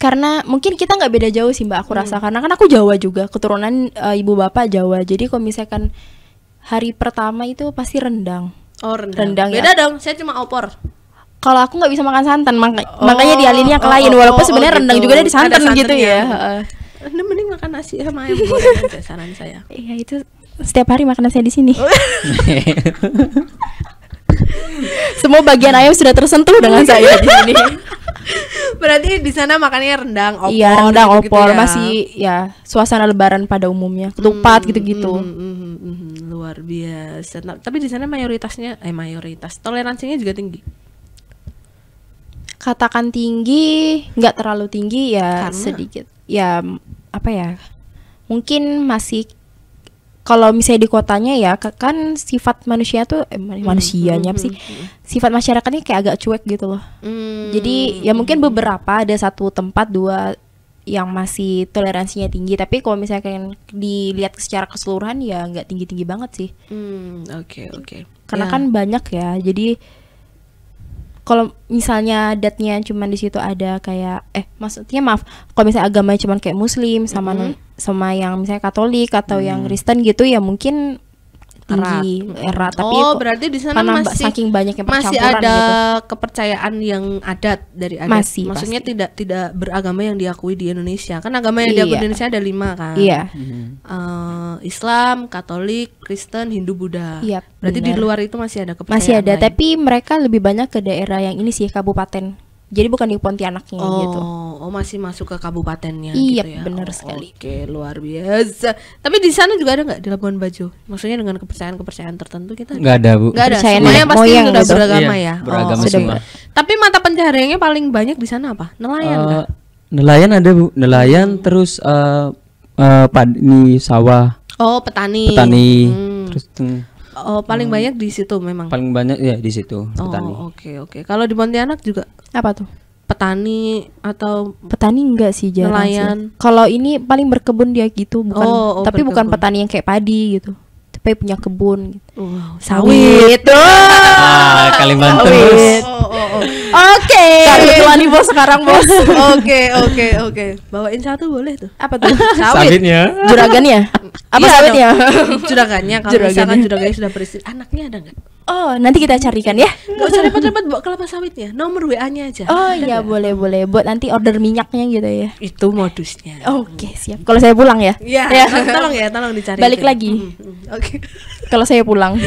Karena mungkin kita nggak beda jauh sih Mbak, aku hmm. rasa karena kan aku Jawa juga, keturunan uh, ibu bapak Jawa. Jadi kalau misalkan hari pertama itu pasti rendang. Oh, rendang. rendang ya. beda ya. dong, saya cuma opor kalau aku nggak bisa makan santan maka oh, makanya dialihnya ke oh, lain walaupun oh, oh, sebenarnya oh, rendang gitu. juga ada di santan gitu ya makan nasi sama ayam goreng aja saran saya. Iya itu setiap hari makan nasi di sini. Semua bagian ayam sudah tersentuh dengan saya di sini. Berarti di sana makannya rendang, opor. Iya, rendang, gitu, opor gitu ya. masih ya suasana lebaran pada umumnya. Ketupat gitu-gitu. Hmm, hmm, hmm, hmm, hmm, luar biasa. Nah, tapi di sana mayoritasnya eh mayoritas toleransinya juga tinggi. Katakan tinggi, nggak terlalu tinggi ya Karena? sedikit. Ya apa ya mungkin masih kalau misalnya di kotanya ya kan sifat manusia tuh eh, hmm, manusianya mm -hmm. sih hmm, hmm. sifat masyarakatnya kayak agak cuek gitu loh -hmm. jadi ya mungkin beberapa ada satu tempat dua yang masih toleransinya tinggi tapi kalau misalnya kalian dilihat secara keseluruhan ya nggak tinggi tinggi banget sih oke mm, oke okay, okay. karena yeah. kan banyak ya jadi kalau misalnya adatnya cuman di situ ada kayak eh maksudnya maaf kalau misalnya agama cuman kayak muslim sama mm -hmm. sama yang misalnya katolik atau mm. yang kristen gitu ya mungkin tinggi era tapi oh berarti di sana masih saking banyak yang masih ada gitu. kepercayaan yang adat dari adat masih, maksudnya pasti. tidak tidak beragama yang diakui di Indonesia kan agama yang iya. diakui di iya. Indonesia ada lima kan iya uh, Islam Katolik Kristen Hindu Buddha iya berarti bener. di luar itu masih ada kepercayaan masih ada lain. tapi mereka lebih banyak ke daerah yang ini sih kabupaten jadi bukan di Pontianaknya oh, gitu. Oh, masih masuk ke kabupatennya gitu iya, gitu ya. Iya, benar oh, sekali. Oke, okay, luar biasa. Tapi di sana juga ada nggak di Labuan Bajo? Maksudnya dengan kepercayaan-kepercayaan tertentu kita? Nggak ada, Bu. Nggak ada. Semuanya pasti sudah gitu. beragama iya, ya. Beragama oh, semua. Tapi mata pencahariannya paling banyak di sana apa? Nelayan uh, Nelayan ada, Bu. Nelayan hmm. terus uh, uh, padi sawah. Oh, petani. Petani. Hmm. Terus hmm. Oh, paling hmm. banyak di situ memang. Paling banyak ya di situ oh, petani. oke oke. Okay. Kalau di Pontianak juga apa tuh? Petani atau petani enggak sih jarang Kalau ini paling berkebun dia gitu, bukan oh, oh, tapi berkebun. bukan petani yang kayak padi gitu pe punya kebun gitu. Wow, sawit. Oh. Ah, Kalimantan oh, oh, oh, Oke. cari bos sekarang bos. Oke, oke, oke. Bawain satu boleh tuh. Apa tuh? Sawit. Sawitnya. Juragannya. Iya Apa iya, sawitnya? juragannya. Kalau misalkan juragannya sudah beristirahat, anaknya ada nggak? Oh, nanti kita carikan ya. Gak usah repot-repot bawa kelapa sawitnya, nomor WA-nya aja. Oh iya, boleh boleh. Buat nanti order minyaknya gitu ya. Itu modusnya. Oke, okay, siap. Kalau saya pulang ya. Iya. Ya. Tolong ya, tolong dicari. Balik lagi. Mm-hmm. Oke. Okay. Kalau saya pulang.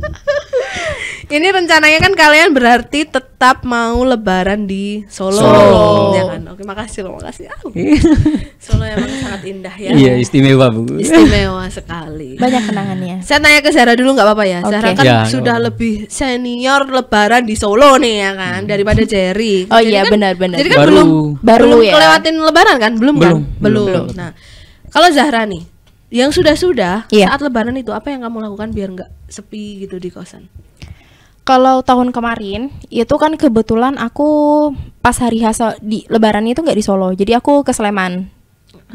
Ini rencananya kan kalian berarti tetap mau lebaran di Solo, Solo. ya kan? Oke, makasih loh, makasih. Ah, iya. Solo emang sangat indah ya. Iya, istimewa bu. Istimewa sekali. Banyak kenangannya. Saya tanya ke Zara dulu nggak apa-apa ya. Okay. Zara kan ya, sudah apa. lebih senior lebaran di Solo nih ya kan hmm. daripada Jerry. Oh iya, kan, benar-benar. Jadi kan baru, belum baru belum ya. kelewatin lebaran kan? Belum, kan? belum kan? Belum. belum. Nah, kalau Zahra nih yang sudah-sudah yeah. saat lebaran itu apa yang kamu lakukan biar nggak sepi gitu di kosan? Kalau tahun kemarin itu kan kebetulan aku pas hari hasil di lebaran itu nggak di Solo, jadi aku ke Sleman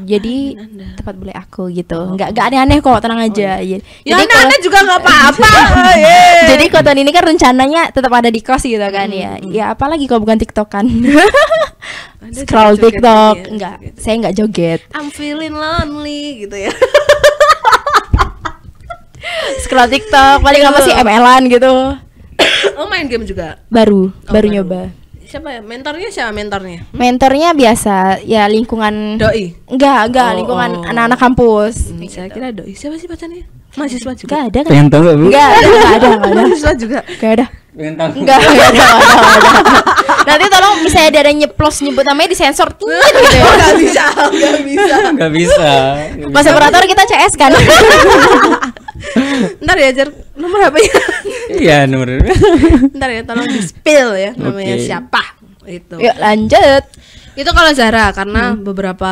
jadi Ananda. Ah, tempat boleh aku gitu oh, nggak nggak aneh-aneh kok tenang oh, aja oh, iya. ya jadi aneh-aneh juga nggak apa-apa oh, iya. Jadi jadi kota ini kan rencananya tetap ada di kos gitu kan hmm, ya hmm. ya apalagi kalau bukan tiktokan scroll joget, tiktok ya. nggak gitu. saya nggak joget I'm feeling lonely gitu ya scroll tiktok paling nggak masih iya. ML-an gitu oh main game juga baru oh, baru, baru. nyoba siapa ya mentornya siapa mentornya hmm? mentornya biasa ya lingkungan doi enggak enggak oh, lingkungan anak oh. anak-anak kampus hmm, saya gitu. kira doi siapa sih pacarnya mahasiswa juga enggak ada kan pengen tahu bu enggak ada enggak ada mahasiswa juga enggak ada pengen tahu enggak enggak ada nanti tolong misalnya ada yang nyeplos nyebut namanya disensor tuh oh, gitu ya enggak bisa enggak bisa enggak bisa pas operator kita CS kan Ntar ya Jer, nomor apa ya? Iya nomor Ntar ya tolong di spill ya namanya okay. siapa itu. Yuk lanjut. Itu kalau Zara karena hmm. beberapa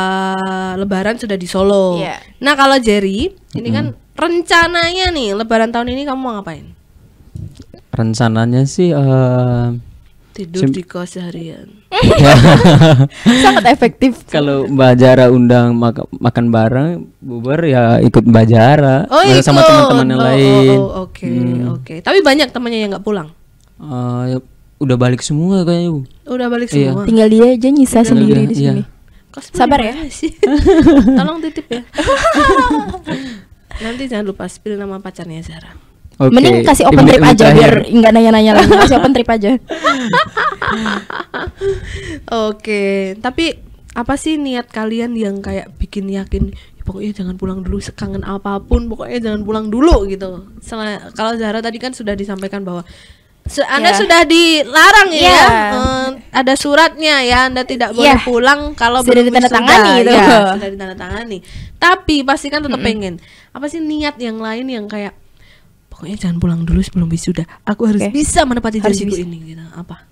lebaran sudah di Solo. Yeah. Nah, kalau Jerry, ini kan hmm. kan rencananya nih lebaran tahun ini kamu mau ngapain? Rencananya sih uh, tidur Sim di kos seharian sangat efektif kalau Mbak Jara undang mak makan bareng bubar ya ikut Mbak Jara oh, ikut. sama teman-teman yang oh, lain oke oh, oh, oke okay, hmm. okay. tapi banyak temannya yang nggak pulang uh, ya, udah balik semua kayaknya bu udah balik iya. semua tinggal dia aja nyisa tinggal sendiri dia, di iya. sini iya. sabar ya sih tolong titip ya nanti jangan lupa spill nama pacarnya Zara Okay. Mending kasih open trip aja biar nggak nanya-nanya lagi. Kasih open trip aja. Oke, tapi apa sih niat kalian yang kayak bikin yakin ya, pokoknya jangan pulang dulu sekangen apapun pokoknya jangan pulang dulu gitu. Sel kalau Zahra tadi kan sudah disampaikan bahwa Se anda yeah. sudah dilarang yeah. ya. Um, ada suratnya ya, Anda tidak iya. boleh yeah. pulang kalau sudah belum ditandatangani gitu. Ya, sudah ditandatangani. Tapi pasti kan tetap mm -hmm. pengen. Apa sih niat yang lain yang kayak pokoknya jangan pulang dulu sebelum wisuda aku harus okay. bisa menepati janjiku ini gitu apa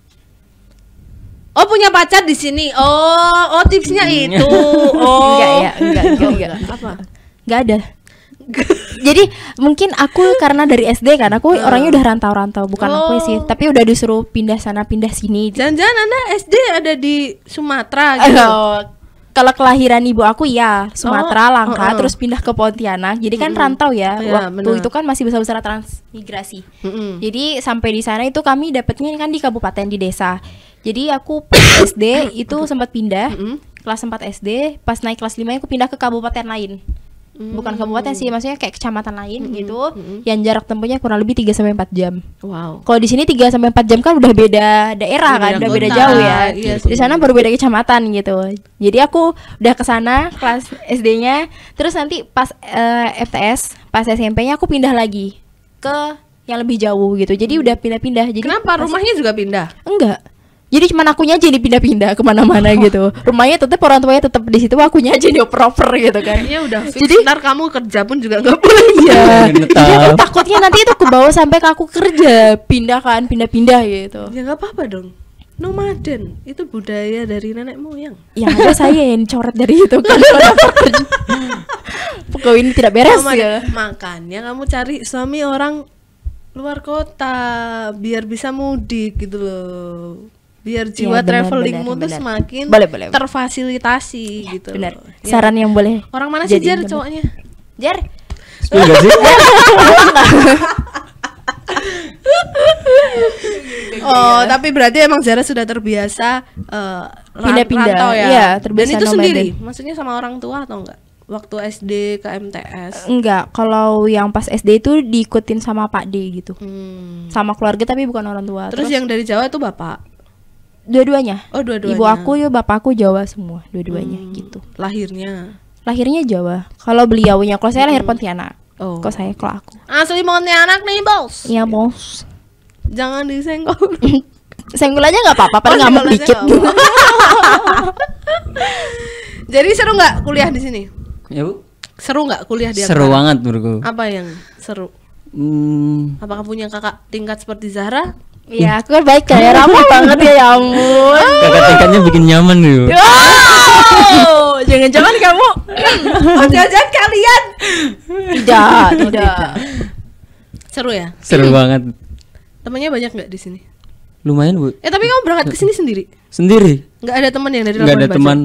Oh punya pacar di sini. Oh, oh tipsnya hmm. itu. Ya, oh. Enggak ya, enggak, enggak, enggak. Apa? Enggak ada. Jadi mungkin aku karena dari SD kan aku uh. orangnya udah rantau-rantau bukan oh. aku sih, tapi udah disuruh pindah sana pindah sini. Jangan-jangan Anda SD ada di Sumatera gitu. Oh, kalau kelahiran ibu aku ya Sumatera, oh, Langka, oh, uh-uh. oh. terus pindah ke Pontianak. Jadi kan mm -hmm. rantau ya. Yeah, oh, iya, Waktu bener. itu kan masih besar-besar transmigrasi. Mm -hmm. Jadi sampai di sana itu kami dapatnya kan di kabupaten di desa. Jadi aku SD itu sempat pindah mm -hmm. kelas 4 SD, pas naik kelas 5 aku pindah ke kabupaten lain hmm. bukan kabupaten sih maksudnya kayak kecamatan lain hmm. gitu hmm. yang jarak tempuhnya kurang lebih 3 sampai 4 jam. Wow. Kalau di sini 3 sampai 4 jam kan udah beda daerah kan, udah beda jauh ya. Iya, di sana baru beda kecamatan gitu. Jadi aku udah ke sana kelas SD-nya, terus nanti pas uh, eh, FTS, pas SMP-nya aku pindah lagi ke yang lebih jauh gitu. Jadi udah pindah-pindah. Jadi Kenapa rumahnya juga pindah? Enggak jadi cuma akunya aja dipindah-pindah kemana-mana oh. gitu rumahnya tetap orang tuanya tetap di situ akunya aja dia proper gitu kan iya udah fix. jadi ntar kamu kerja pun juga nggak boleh iya. iya jadi takutnya nanti itu ke bawah sampai ke aku kerja pindah kan pindah-pindah gitu ya nggak apa-apa dong nomaden itu budaya dari nenek moyang ya ada saya yang coret dari itu kan pegawai ini tidak beres ya makanya kamu cari suami orang luar kota biar bisa mudik gitu loh biar iya, jiwa ya, travelingmu tuh semakin boleh, boleh, terfasilitasi ya, gitu. Benar. Ya. Saran yang boleh. Orang mana sih Jar cowoknya? Jar. oh, iya. tapi berarti emang Zara sudah terbiasa pindah eh, pindah-pindah ya. Iya, terbiasa. Dan itu nomaden. sendiri, maksudnya sama orang tua atau enggak? Waktu SD ke MTS? Enggak, kalau yang pas SD itu diikutin sama Pak D gitu. Hmm. Sama keluarga tapi bukan orang tua. Terus, Terus yang dari Jawa itu Bapak? dua-duanya oh dua ibu aku ya aku Jawa semua dua-duanya hmm, gitu lahirnya lahirnya Jawa kalau beliaunya kalau saya lahir hmm. Pontianak oh. kalau saya kalau aku asli Pontianak nih bos iya bos jangan disenggol senggol aja nggak apa-apa paling oh, ngamuk dikit jadi seru nggak kuliah di sini ya bu seru nggak kuliah di sini? seru banget menurutku apa yang seru hmm. apakah punya kakak tingkat seperti Zahra Iya, aku kan baik kan ya, ramah banget ya, ya ampun. Kakak tingkatnya bikin nyaman gitu. Wow, jangan-jangan kamu, aja jangan kalian. Oh, tidak, tidak. Seru ya? Seru banget. Temannya banyak nggak di sini? Lumayan bu. Eh tapi kamu berangkat ke sini sendiri? Sendiri. Nggak ada teman yang dari Nggak ada teman.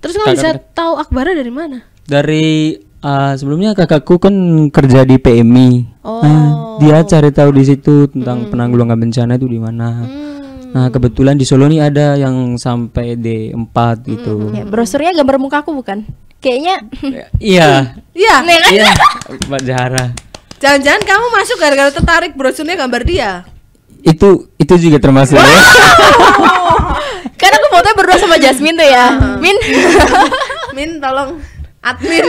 Terus kamu bisa tahu Akbara dari mana? Dari Uh, sebelumnya kakakku kan kerja di PMI. Nah, oh. Nah, dia cari tahu di situ tentang hmm. penanggulangan bencana itu di mana. Hmm. Nah, kebetulan di Solo ini ada yang sampai D4 gitu. Hmm, ya, brosurnya gambar muka aku bukan? Kayaknya Iya. Iya. Kan? Iya. Mbak Zahra. Jangan-jangan kamu masuk gara-gara tertarik brosurnya gambar dia. Itu itu juga termasuk. Ya. Wow. ya. Karena aku foto berdua sama Jasmine tuh ya. Min. Min tolong admin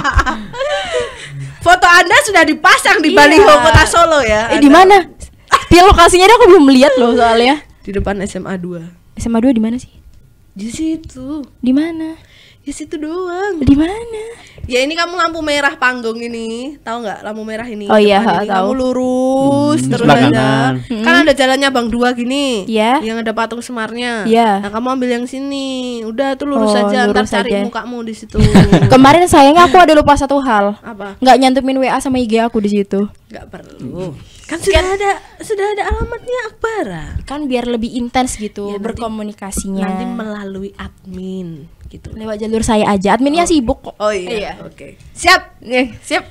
foto anda sudah dipasang di iya. kota Solo ya eh di mana Di lokasinya aku belum lihat loh soalnya di depan SMA 2 SMA 2 di mana sih di situ di mana di situ doang di mana ya ini kamu lampu merah panggung ini tahu nggak lampu merah ini oh iya ini. tahu kamu lurus hmm, terus ada Hmm. kan ada jalannya bang dua gini ya yeah. yang ada patung semarnya yeah. nah kamu ambil yang sini udah tuh lurus oh, aja lurus ntar cari mukamu di situ kemarin sayangnya aku ada lupa satu hal apa nggak nyantumin wa sama ig aku di situ nggak perlu oh. kan sudah kan, ada sudah ada alamatnya akbar kan biar lebih intens gitu ya, berkomunikasinya nanti melalui admin gitu lewat jalur saya aja adminnya oh. sibuk kok oh iya, iya. oke okay. siap nih iya. siap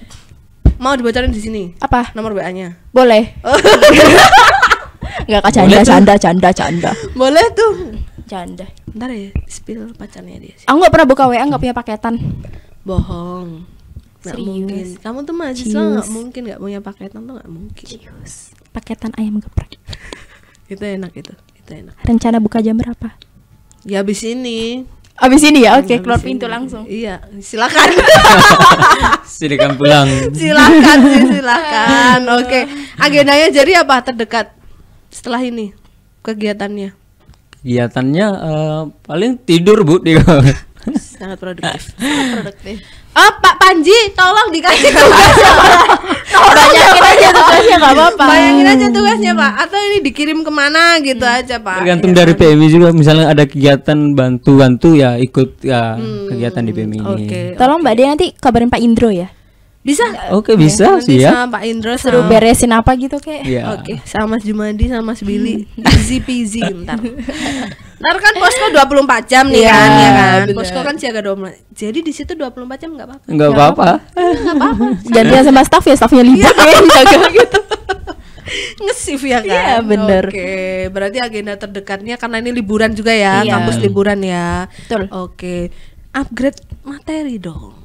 mau dibocorin di sini apa nomor wa nya boleh oh. nggak canda canda canda canda boleh tuh canda ntar ya spill pacarnya dia sih. aku nggak pernah buka wa nggak punya paketan bohong nggak mungkin kamu tuh mahasiswa nggak mungkin nggak punya paketan tuh nggak mungkin Cius. paketan ayam geprek itu enak itu itu enak rencana buka jam berapa ya habis ini Abis ini ya, oke okay, iya, keluar pintu ini. langsung. Iya, silakan. silakan pulang. silakan sih, silakan. Oke, okay. agendanya jadi apa terdekat setelah ini kegiatannya? Kegiatannya uh, paling tidur bu. Sangat produktif. Sangat produktif. oh Pak Panji tolong dikasih tugas banyakin aja tugasnya nggak apa-apa bayangin aja tugasnya Pak atau ini dikirim kemana gitu hmm. aja Pak tergantung ya. dari kan? PMI juga misalnya ada kegiatan bantu-bantu ya ikut ya hmm. kegiatan di PMI ini hmm, okay. tolong Mbak Dea nanti kabarin Pak Indro ya bisa? Oke, okay, bisa sih ya. Sama Pak Indro seru sama... beresin apa gitu ke Yeah. Oke, okay. sama Mas Jumadi sama Mas Billy. Hmm. Easy peasy ntar. ntar kan posko 24 jam nih yeah, kan, ya kan. Bener. Posko kan siaga 24. Jadi di situ 24 jam nggak apa-apa. apa-apa. apa-apa. Iya, sama staff ya, staffnya libur iya. ya, jaga gitu ngesif ya iya, kan? Iya bener Oke, berarti agenda terdekatnya karena ini liburan juga ya, yeah. kampus liburan ya. Betul. Oke, upgrade materi dong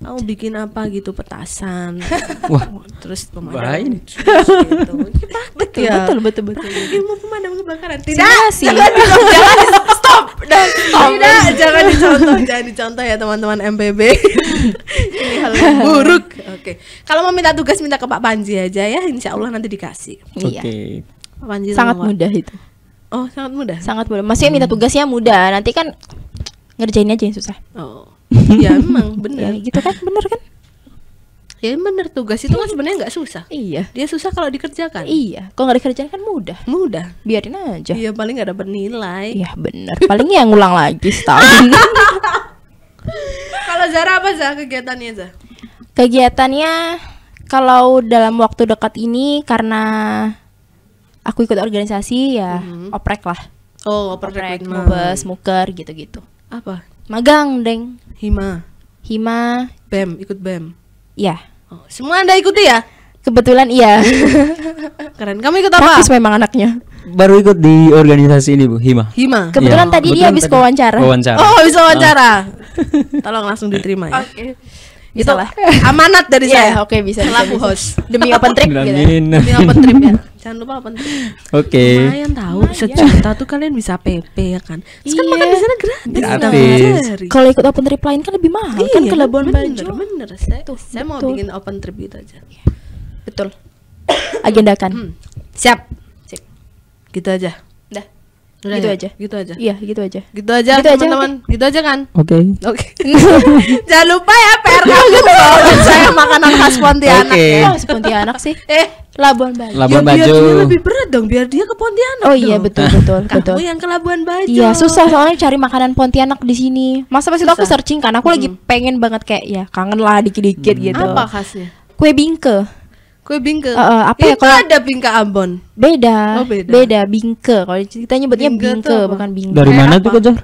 aku bikin apa gitu petasan wah terus pemadam gitu praktek betul, ya betul betul betul, betul. ilmu pemadam kebakaran tidak sih jangan, jangan stop dan stop tidak jangan dicontoh jangan dicontoh ya teman-teman MPB ini hal yang buruk oke okay. kalau mau minta tugas minta ke Pak Panji aja ya Insya Allah nanti dikasih iya. oke okay. Pak sangat sangat mudah itu oh sangat mudah sangat mudah Masih hmm. minta tugasnya mudah nanti kan ngerjain aja yang susah oh ya emang bener ya, gitu kan bener kan ya bener tugas itu kan iya. sebenarnya nggak susah iya dia susah kalau dikerjakan iya kalau nggak dikerjakan kan mudah mudah biarin aja iya paling nggak ada nilai iya bener paling yang ngulang lagi setahun kalau Zara apa Zara kegiatannya Zara kegiatannya kalau dalam waktu dekat ini karena aku ikut organisasi ya mm-hmm. oprek lah oh oprek, oprek mubes muker gitu-gitu apa magang deng Hima. Hima. BEM, ikut BEM. Iya. Oh, semua Anda ikuti ya? Kebetulan iya. Keren. Kamu ikut apa? Praktis memang anaknya. Baru ikut di organisasi ini, Bu, Hima. Hima. Iya. Kebetulan ya. tadi Kebetulan dia habis wawancara. Wawancara. Oh, habis wawancara. Oh. Tolong langsung diterima ya. Oke. Okay bisa itu lah. amanat dari yeah, saya oke okay, bisa selaku host demi open trip gitu ya. demi open trip ya jangan lupa open trip oke okay. lumayan tahu lumayan. sejuta tuh kalian bisa PP ya kan Terus kan iya. makan di sana gratis, gratis. kalau ikut open trip lain kan lebih mahal kan iya, kan ke Labuan Bajo bener saya, tuh, saya betul. mau bikin open trip gitu aja betul agendakan hmm. siap Cek. gitu aja Udah gitu ya? aja. Gitu aja. Iya, gitu aja. Gitu aja, gitu teman-teman. Okay. Gitu aja kan? Oke. Okay. Oke. Okay. Jangan lupa ya PR kamu iya, saya makanan khas Pontianak. Okay. Iya, Pontianak sih. Eh, Labuan Bajo. Labuan ya, Bajo. Biar dia lebih berat dong, biar dia ke Pontianak. Oh iya, dong. iya, betul betul kamu betul. Kamu yang ke Labuan Bajo. Iya, susah soalnya cari makanan Pontianak di sini. Masa pas itu aku searching kan aku hmm. lagi pengen banget kayak ya kangen lah dikit-dikit hmm. gitu. Apa khasnya? Kue bingke. Kue bingke. Uh, apa bingke ya kalau ada bingke Ambon? Beda. Oh, beda. Beda bingke. Kalau kita nyebutnya bingke, bingke bukan bingke. Dari mana tuh Kojar?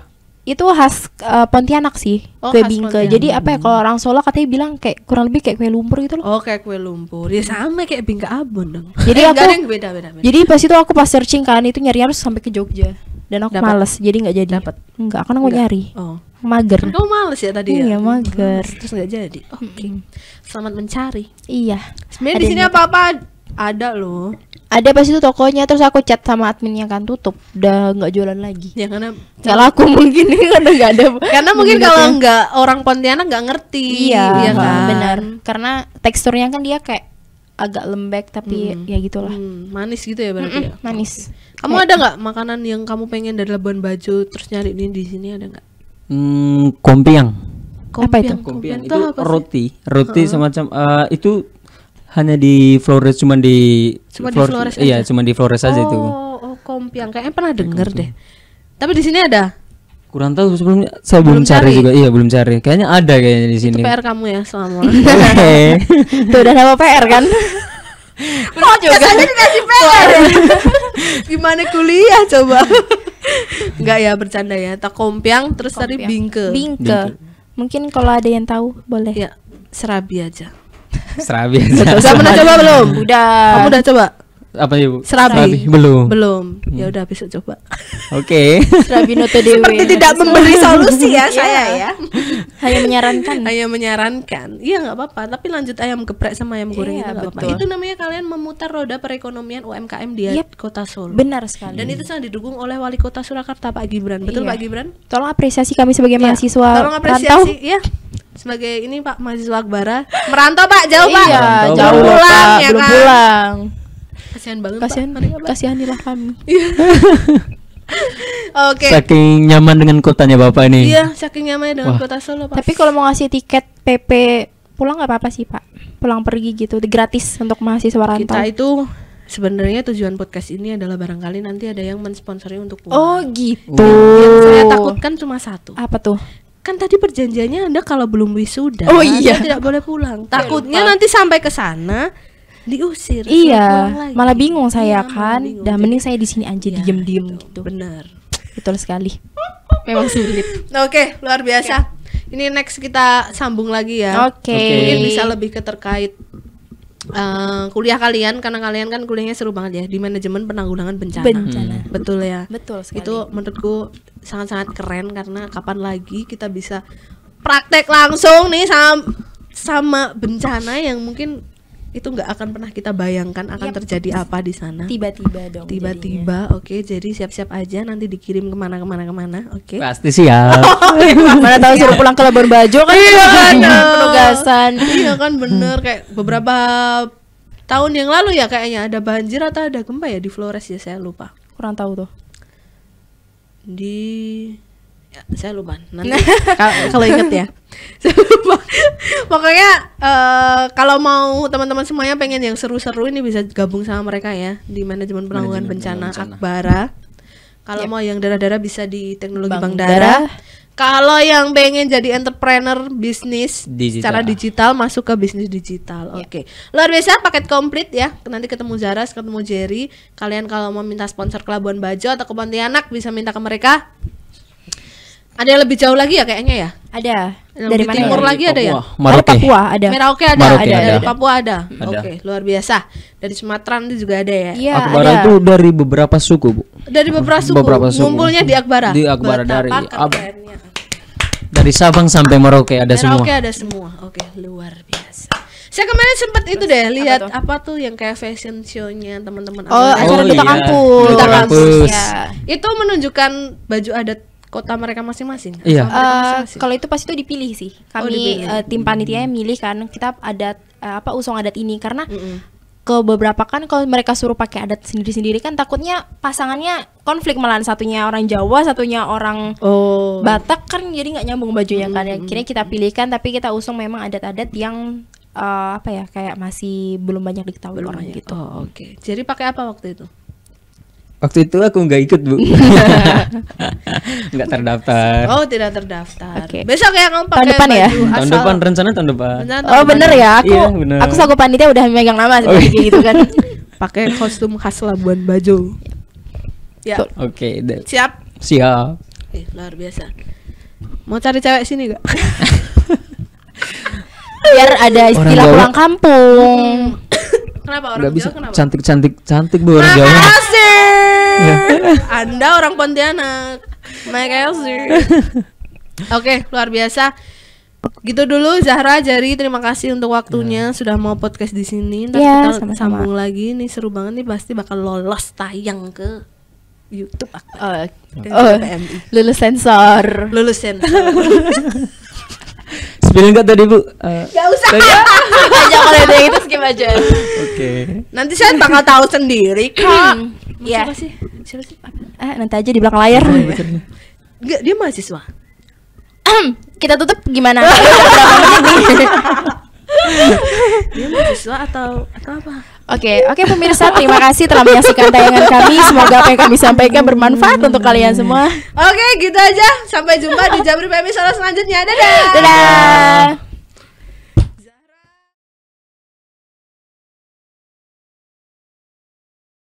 itu khas uh, Pontianak sih oh, kue bingke. Pontianak. Jadi apa ya kalau orang Solo katanya bilang kayak kurang lebih kayak kue lumpur gitu loh. Oh kayak kue lumpur. Ya sama kayak bingke Ambon dong. Jadi eh, aku beda, beda, beda. Jadi pas itu aku pas searching kan itu nyari harus sampai ke Jogja dan aku dapet. males jadi nggak jadi dapat nggak karena aku nyari oh mager kan kamu males ya tadi ya? iya, ya mager hmm, terus nggak jadi oke okay. selamat mencari iya sebenarnya di sini gitu. apa apa ada loh ada pas itu tokonya terus aku chat sama adminnya kan tutup udah nggak jualan lagi ya karena nggak aku mungkin karena nggak ada karena mungkin kalau nggak orang Pontianak nggak ngerti iya ya kan benar karena teksturnya kan dia kayak agak lembek tapi hmm. ya gitulah hmm, manis gitu ya berarti mm -mm, ya? manis kamu Kayak. ada nggak makanan yang kamu pengen dari Labuan Bajo terus nyari ini di sini ada nggak hmm, kompiang apa itu kompiang, itu, itu roti roti uh -huh. semacam uh, itu hanya di Flores cuman di cuma Flores, di Flores iya cuma di Flores oh, aja itu oh, oh kompiang kayaknya pernah denger deh tapi di sini ada kurang tahu sebelumnya saya belum, cari. cari juga iya belum cari kayaknya ada kayaknya di sini itu PR kamu ya selama itu udah nama PR kan Belum juga dikasih PR gimana kuliah coba nggak ya bercanda ya takompiang terus kompiang. tadi bingke. bingke bingke mungkin kalau ada yang tahu boleh ya serabi aja serabi aja udah pernah coba belum udah kamu udah coba apa ibu? Ya, Serabi. Serabi. Belum. Belum. Ya hmm. udah bisa coba. Oke. Okay. Serabi noto dewi. Seperti tidak memberi solusi ya iya. saya ya. Hanya menyarankan. Hanya menyarankan. Iya nggak apa-apa. Tapi lanjut ayam geprek sama ayam goreng iya, itu apa-apa. Itu namanya kalian memutar roda perekonomian UMKM di yep. kota Solo. Benar sekali. Dan itu sangat didukung oleh wali kota Surakarta Pak Gibran. Betul iya. Pak Gibran? Tolong apresiasi kami sebagai iya. mahasiswa. Tolong apresiasi. Ya sebagai ini Pak mahasiswa Akbara merantau Pak jauh iya, Pak iya, jauh pulang ya belum kan pulang kasihan banget kasihan kasihanilah kami iya. Oke. Okay. Saking nyaman dengan kotanya bapak ini. Iya, saking nyaman dengan Wah. kota Solo. Pak. Tapi kalau mau ngasih tiket PP pulang nggak apa-apa sih pak, pulang pergi gitu, gratis untuk mahasiswa rantau. Kita itu sebenarnya tujuan podcast ini adalah barangkali nanti ada yang mensponsori untuk pulang. Oh gitu. yang saya oh. takutkan cuma satu. Apa tuh? Kan tadi perjanjiannya Anda kalau belum wisuda, oh, iya. tidak boleh pulang. Takutnya nanti sampai ke sana diusir iya malah bingung saya iya, kan bingung. dan mending saya di sini aja ya, diem diem gitu, gitu. benar betul sekali memang sulit nah, oke okay, luar biasa okay. ini next kita sambung lagi ya oke okay. mungkin bisa lebih ke terkait Uh, kuliah kalian karena kalian kan kuliahnya seru banget ya di manajemen penanggulangan bencana. Bencana. Hmm. Betul ya. Betul sekali. Itu menurutku sangat-sangat keren karena kapan lagi kita bisa praktek langsung nih sama sama bencana yang mungkin itu nggak akan pernah kita bayangkan akan yep. terjadi apa di sana. Tiba-tiba dong. Tiba-tiba, oke. Okay, jadi siap-siap aja nanti dikirim kemana-kemana kemana, oke? Okay? Pasti siap. Iya, mana tahu suruh pulang ke Labuan Bajo kan? Iya kan. Penugasan. Iya kan bener kayak hmm. beberapa tahun yang lalu ya kayaknya ada banjir atau ada gempa ya di Flores ya saya lupa. Kurang tahu tuh. Di Ya, saya lupa nanti nah. kalau inget ya saya lupa pokoknya uh, kalau mau teman-teman semuanya pengen yang seru-seru ini bisa gabung sama mereka ya di manajemen penanggulangan bencana, bencana Akbara kalau yep. mau yang darah-darah bisa di teknologi Bank, Bank Darah, Kalau yang pengen jadi entrepreneur bisnis digital. secara digital masuk ke bisnis digital. Yeah. Oke. Okay. Luar biasa paket komplit ya. Nanti ketemu Zara ketemu Jerry. Kalian kalau mau minta sponsor ke Labuan Bajo atau ke Pontianak bisa minta ke mereka. Ada yang lebih jauh lagi ya kayaknya ya? Ada. Yang dari mana? timur ya? lagi ada ya? Maroke. Ada oh, Papua ada. Merauke ada. Maroke ada. ada. Dari Papua ada. ada. Oke, okay, luar biasa. Dari Sumatera itu juga ada ya. Iya, itu dari beberapa suku, Bu. Dari beberapa suku. Beberapa suku. Ngumpulnya di Akbara. Di Akbara dari Ab dari Sabang sampai Merauke ada Merauke semua. Merauke ada semua. Oke, okay, luar biasa. Saya kemarin sempat itu deh lihat apa tuh, apa tuh yang kayak fashion show-nya teman-teman. Oh, acara oh, Duta iya. Kampus. Duta Kampus. Ya. Itu menunjukkan baju adat kota mereka masing-masing. Iya. Uh, eh, masing kalau itu pasti itu dipilih sih. Oh, Kami oh, Uh, tim hmm. panitia yang milih kan kita adat uh, apa usung adat ini karena mm ke beberapa kan kalau mereka suruh pakai adat sendiri-sendiri kan takutnya pasangannya konflik malah satunya orang Jawa satunya orang oh. Batak kan jadi nggak nyambung bajunya mm-hmm. kan hmm. akhirnya kita pilihkan tapi kita usung memang adat-adat yang uh, apa ya kayak masih belum banyak diketahui belum orang banyak. gitu. Oh, oke. Okay. Jadi pakai apa waktu itu? Waktu itu aku nggak ikut bu, nggak terdaftar. Oh tidak terdaftar. Okay. Besok ya kamu pakai tahun depan ya. Asal. Tahun depan rencana tahun depan. Rencana tahun oh depan. bener ya, aku iya, bener. aku sama panitia udah megang nama seperti oh, iya. gitu kan. pakai kostum khas Labuan Bajo. Ya. Oke. Okay, Siap. Siap. Eh, luar biasa. Mau cari cewek sini gak? Biar ada istilah orang pulang kampung. kenapa orang Jawa kenapa? Cantik cantik cantik bu orang Jawa. Iya. Anda orang Pontianak. Naik Elsie. Oke, luar biasa. Gitu dulu Zahra Jari, terima kasih untuk waktunya yeah. sudah mau podcast di sini. Nanti iya, yeah, kita sama -sama. sambung lagi nih seru banget nih pasti bakal lolos tayang ke YouTube. Uh, uh, lulus sensor. Lulus sensor. Spill enggak tadi Bu? Uh, usah. Tadi, aja kalau ada yang itu skip aja. Oke. Okay. Nanti saya bakal tahu sendiri, Kak. Hmm. Iya. Siapa sih? Siapa sih? Eh nanti aja di belakang layar. Iya, enggak, dia mahasiswa. Kita tutup gimana? dia mahasiswa atau atau apa? Oke, okay, oke okay, pemirsa, terima kasih telah menyaksikan tayangan kami. Semoga apa yang kami sampaikan bermanfaat untuk kalian semua. Oke, okay, gitu aja. Sampai jumpa di Jabri Pemi selanjutnya. Dadah. Dadah.